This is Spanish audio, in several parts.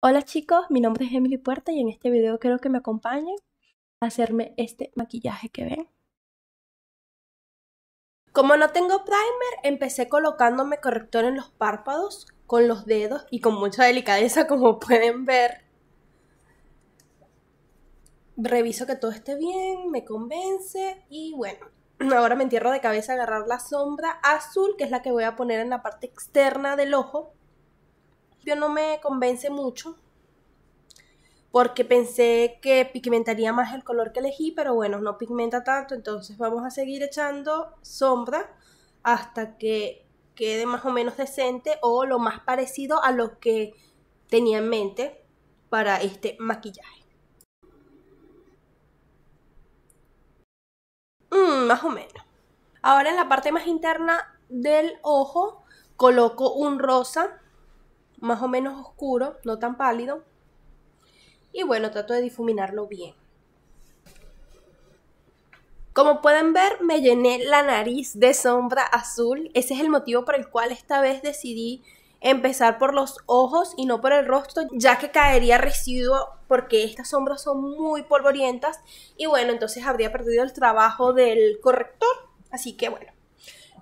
Hola chicos, mi nombre es Emily Puerta y en este video quiero que me acompañen a hacerme este maquillaje que ven. Como no tengo primer, empecé colocándome corrector en los párpados, con los dedos y con mucha delicadeza como pueden ver. Reviso que todo esté bien, me convence y bueno, ahora me entierro de cabeza a agarrar la sombra azul, que es la que voy a poner en la parte externa del ojo no me convence mucho porque pensé que pigmentaría más el color que elegí, pero bueno, no pigmenta tanto, entonces vamos a seguir echando sombra hasta que quede más o menos decente o lo más parecido a lo que tenía en mente para este maquillaje. Mm, más o menos. Ahora en la parte más interna del ojo coloco un rosa más o menos oscuro, no tan pálido. Y bueno, trato de difuminarlo bien. Como pueden ver, me llené la nariz de sombra azul. Ese es el motivo por el cual esta vez decidí empezar por los ojos y no por el rostro, ya que caería residuo porque estas sombras son muy polvorientas y bueno, entonces habría perdido el trabajo del corrector. Así que bueno,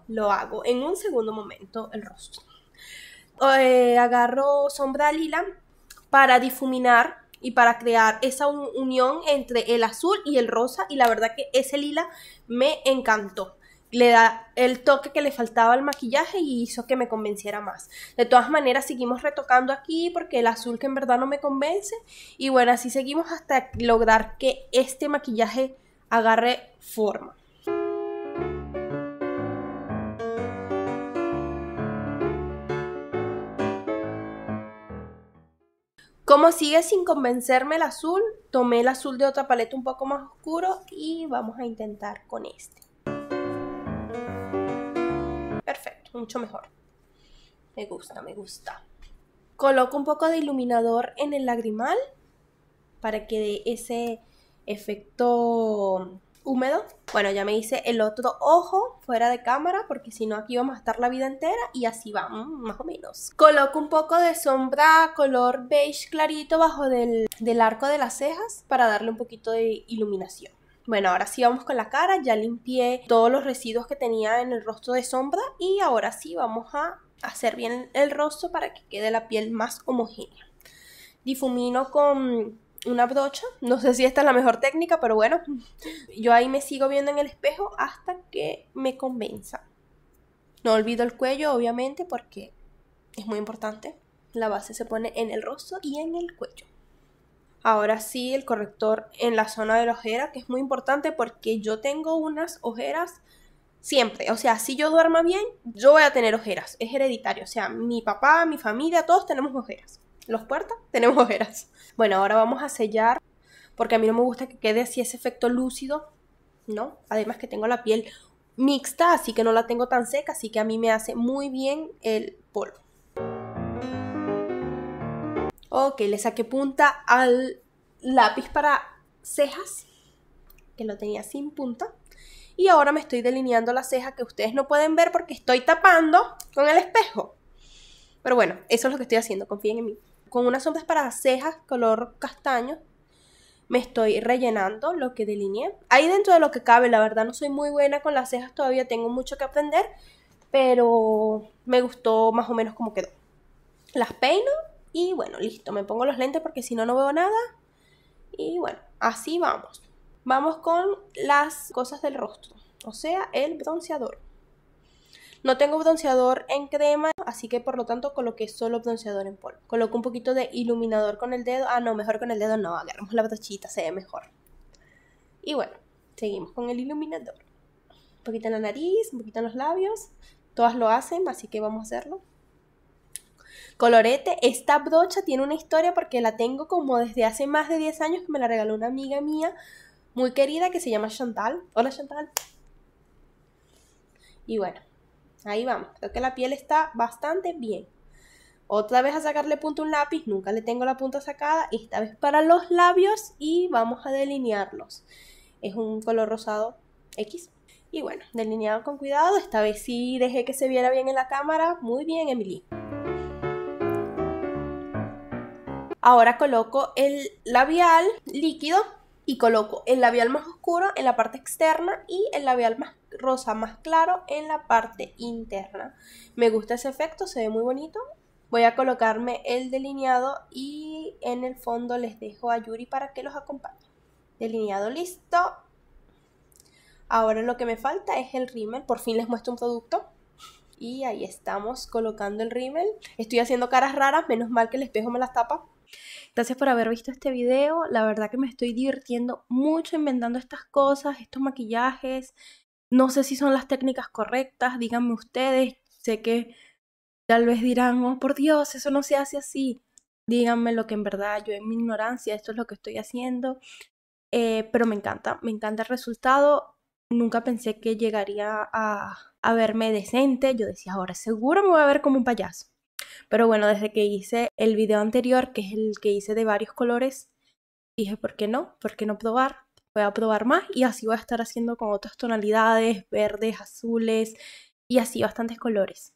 lo hago en un segundo momento el rostro. Eh, agarro sombra lila para difuminar y para crear esa unión entre el azul y el rosa y la verdad que ese lila me encantó. Le da el toque que le faltaba al maquillaje y hizo que me convenciera más. De todas maneras, seguimos retocando aquí porque el azul que en verdad no me convence. Y bueno, así seguimos hasta lograr que este maquillaje agarre forma. Como sigue sin convencerme el azul, tomé el azul de otra paleta un poco más oscuro y vamos a intentar con este. Perfecto, mucho mejor. Me gusta, me gusta. Coloco un poco de iluminador en el lagrimal para que dé ese efecto húmedo. Bueno, ya me hice el otro ojo fuera de cámara porque si no aquí vamos a estar la vida entera y así va, mm, más o menos. Coloco un poco de sombra color beige clarito bajo del, del arco de las cejas para darle un poquito de iluminación. Bueno, ahora sí vamos con la cara, ya limpié todos los residuos que tenía en el rostro de sombra y ahora sí vamos a hacer bien el rostro para que quede la piel más homogénea. Difumino con una brocha. No sé si esta es la mejor técnica, pero bueno, yo ahí me sigo viendo en el espejo hasta que me convenza. No olvido el cuello, obviamente, porque es muy importante. La base se pone en el rostro y en el cuello. Ahora sí, el corrector en la zona de la ojera, que es muy importante porque yo tengo unas ojeras siempre. O sea, si yo duerma bien, yo voy a tener ojeras. Es hereditario. O sea, mi papá, mi familia, todos tenemos ojeras los puertas tenemos ojeras. Bueno, ahora vamos a sellar porque a mí no me gusta que quede así ese efecto lúcido, ¿no? Además que tengo la piel mixta, así que no la tengo tan seca, así que a mí me hace muy bien el polvo. Ok, le saqué punta al lápiz para cejas, que lo tenía sin punta. Y ahora me estoy delineando la ceja que ustedes no pueden ver porque estoy tapando con el espejo. Pero bueno, eso es lo que estoy haciendo, confíen en mí con unas sombras para cejas color castaño me estoy rellenando lo que delineé. Ahí dentro de lo que cabe, la verdad no soy muy buena con las cejas todavía, tengo mucho que aprender, pero me gustó más o menos como quedó. Las peino y bueno, listo, me pongo los lentes porque si no no veo nada. Y bueno, así vamos. Vamos con las cosas del rostro, o sea, el bronceador. No tengo bronceador en crema así que por lo tanto coloqué solo bronceador en polvo. Coloco un poquito de iluminador con el dedo. Ah, no, mejor con el dedo no, agarramos la brochita, se ve mejor. Y bueno, seguimos con el iluminador. Un poquito en la nariz, un poquito en los labios. Todas lo hacen, así que vamos a hacerlo. Colorete, esta brocha tiene una historia porque la tengo como desde hace más de 10 años que me la regaló una amiga mía muy querida que se llama Chantal. Hola Chantal. Y bueno, Ahí vamos, creo que la piel está bastante bien. Otra vez a sacarle punta un lápiz, nunca le tengo la punta sacada. Y esta vez para los labios y vamos a delinearlos. Es un color rosado X. Y bueno, delineado con cuidado. Esta vez sí dejé que se viera bien en la cámara. Muy bien, Emily. Ahora coloco el labial líquido y coloco el labial más oscuro en la parte externa y el labial más rosa más claro en la parte interna. Me gusta ese efecto, se ve muy bonito. Voy a colocarme el delineado y en el fondo les dejo a Yuri para que los acompañe. Delineado listo. Ahora lo que me falta es el rímel. Por fin les muestro un producto. Y ahí estamos colocando el rímel. Estoy haciendo caras raras, menos mal que el espejo me las tapa. Gracias por haber visto este video. La verdad que me estoy divirtiendo mucho inventando estas cosas, estos maquillajes. No sé si son las técnicas correctas, díganme ustedes, sé que tal vez dirán, oh, por Dios, eso no se hace así. Díganme lo que en verdad yo en mi ignorancia, esto es lo que estoy haciendo. Eh, pero me encanta, me encanta el resultado. Nunca pensé que llegaría a, a verme decente. Yo decía, ahora seguro me voy a ver como un payaso. Pero bueno, desde que hice el video anterior, que es el que hice de varios colores, dije, ¿por qué no? ¿Por qué no probar? voy a probar más y así voy a estar haciendo con otras tonalidades, verdes, azules y así bastantes colores.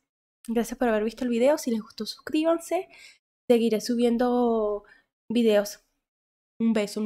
Gracias por haber visto el video, si les gustó suscríbanse, seguiré subiendo videos. Un beso.